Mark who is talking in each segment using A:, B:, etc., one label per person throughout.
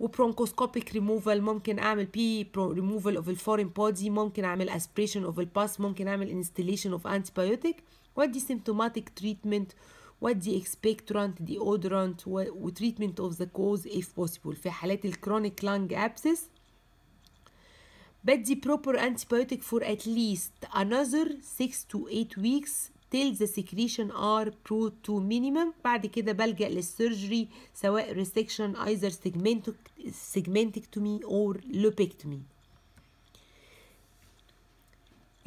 A: وبرونكوسكوبيك ريموفال ممكن اعمل بي ريموفال اوف الفورين بودي ممكن اعمل اسبريشن اوف الباس ممكن اعمل انستليشن اوف انتيبيوتيك وادي سيمتوماتيك تريتمنت وادي اكسبكتورانت ديودرانت وتريتمنت اوف ذا كوز اف بوسيبل في حالات الكرونيك لانج ابسس بدي proper antibiotic for at least another 6 to 8 weeks till the secretion are brought to minimum بعد كده بلجأ للسيرجري سواء resection either segmentectomy or lobectomy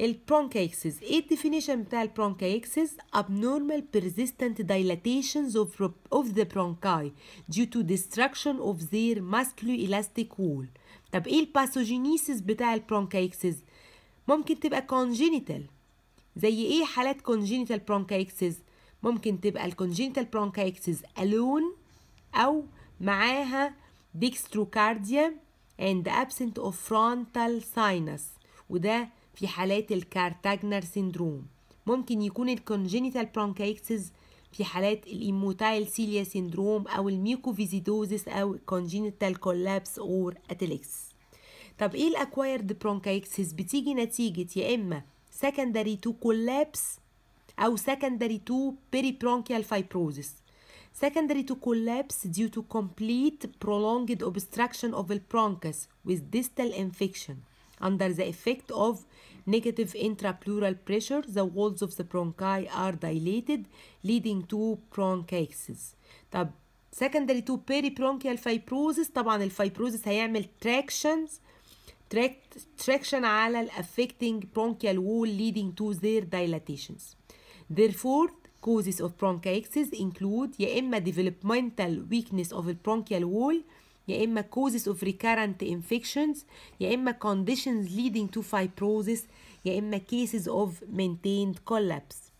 A: البرونكايكسز ايه الديفينيشن بتاع البرونكايكسز abnormal persistent dilatations of of the bronchi due to destruction of their muscular elastic wall طب ايه الباثوجينيسيس بتاع البرونكايكسز ممكن تبقى congenital زي ايه حالات congenital bronchiectasis ممكن تبقى الكونجينيتال bronchiectasis alone او معاها dextrocardia and absent of frontal sinus وده في حالات الكارتاجنر سيندروم ممكن يكون الكونجينيتال برونكايكسز في حالات الايموتايل سيليا سيندروم او الميوكوفيزيدوزس او كونجينيتال كولابس اور اتليكس طب ايه الاكوايرد برونكايكسس بتيجي نتيجه يا اما secondary to collapse or secondary to peribronchial fibrosis secondary to collapse due to complete prolonged obstruction of the bronchus with distal infection under the effect of negative intrapleural pressure the walls of the bronchi are dilated leading to bronchiectasis طب secondary to peribronchial fibrosis طبعا الفايبروزس هيعمل tractions tractional affecting bronchial wall leading to their dilatations. Therefore, causes of bronchiectasis include يا إما developmental weakness of the bronchial wall يا إما causes of recurrent infections يا إما conditions leading to fibrosis يا إما cases of maintained collapse.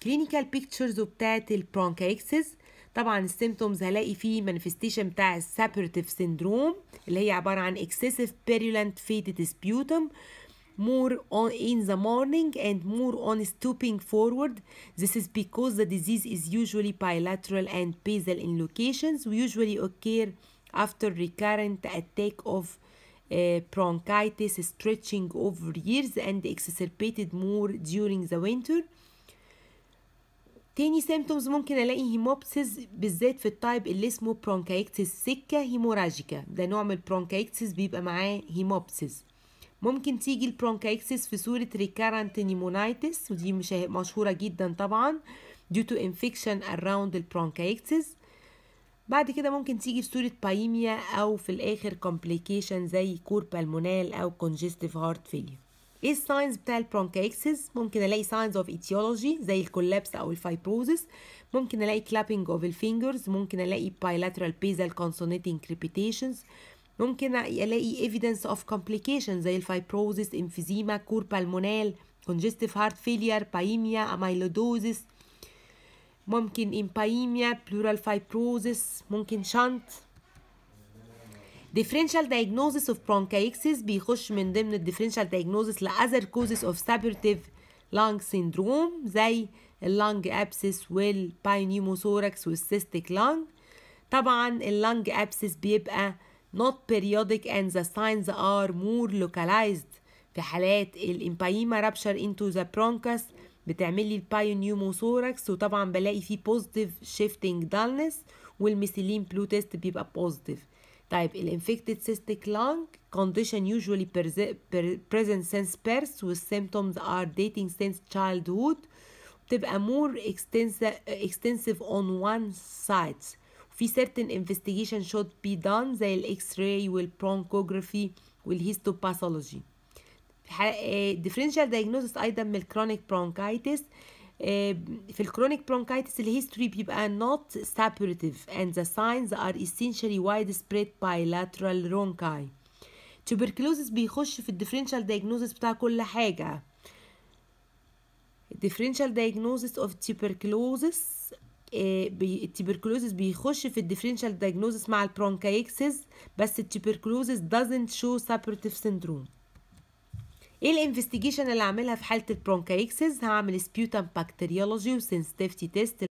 A: Clinical pictures of total bronchiectasis طبعا السيمتومز هلاقي فيه مانيفستيشن بتاع السابرتيف سيندروم اللي هي عباره عن اكسسيف بيرولانت فيتد سبيوتم more on in the morning and more on stooping forward. This is because the disease is usually bilateral and basal in locations, We usually occur after recurrent attack of uh, bronchitis stretching over years and exacerbated more during the winter. تاني سيمتومز ممكن الاقي هيموبسيس بالذات في التايب اللي اسمه برونكايكتس سكه هيموراجيكا ده نوع من البرونكايكتس بيبقى معاه هيموبسيس ممكن تيجي البرونكايكتس في صورة ريكارنت نيمونايتس ودي مشهورة جدا طبعا due to infection around bronchiectasis بعد كده ممكن تيجي في صورة بايميا أو في الآخر complication زي كور بالمونال أو congestive heart failure ايه الساينز بتاع البرونكايكسز ممكن الاقي ساينز اوف ايتيولوجي زي الكولابس او الفايبروزس ممكن الاقي كلابينج اوف الفينجرز ممكن الاقي بايلاترال بيزال كونسونيتنج كريبيتيشنز ممكن الاقي ايفيدنس اوف كومبليكيشن زي الفايبروزس emphysema كور بالمونال كونجستيف هارت فيلير بايميا amyloidosis ممكن امبايميا بلورال فايبروزس ممكن شانت differential diagnosis of bronchiectasis بيخش من ضمن ال differential diagnosis ل other causes of suppurative lung syndrome زي lung اللنج ابسس والباينيموثوركس cystic lung طبعا lung abscess بيبقى not periodic and the signs are more localized في حالات الامبايما رابشر into the bronchus بتعمل لي البايونيوموثوركس وطبعا بلاقي فيه بوزيتيف شيفتنج دالنس والميسيلين بلو تيست بيبقى بوزيتيف Type طيب infected cystic lung condition usually present since birth with symptoms are dating since childhood بتبقى more extensive, extensive on one side في certain investigation should be done زي الاكس-ray والبرونكوجرافي والهيستوباثولوجي differential diagnosis either من chronic bronchitis في الكرونيك برونكايتس الهيستوري بيبقى not separative and the signs are essentially widespread bilateral bronchi tuberculosis بيخش في الديفرنشال diagnosis بتاع كل حاجة differential diagnosis of tuberculosis التبركلوزس بيخش في الديفرنشال diagnosis مع البرونكايكسس بس التبركلوزس doesn't show separative syndrome ايه الانفستيجيشن اللي هعملها في حاله البرونكايكسز هعمل سبيوتم بكتيريولوجي وسنسيتيفيتي تيست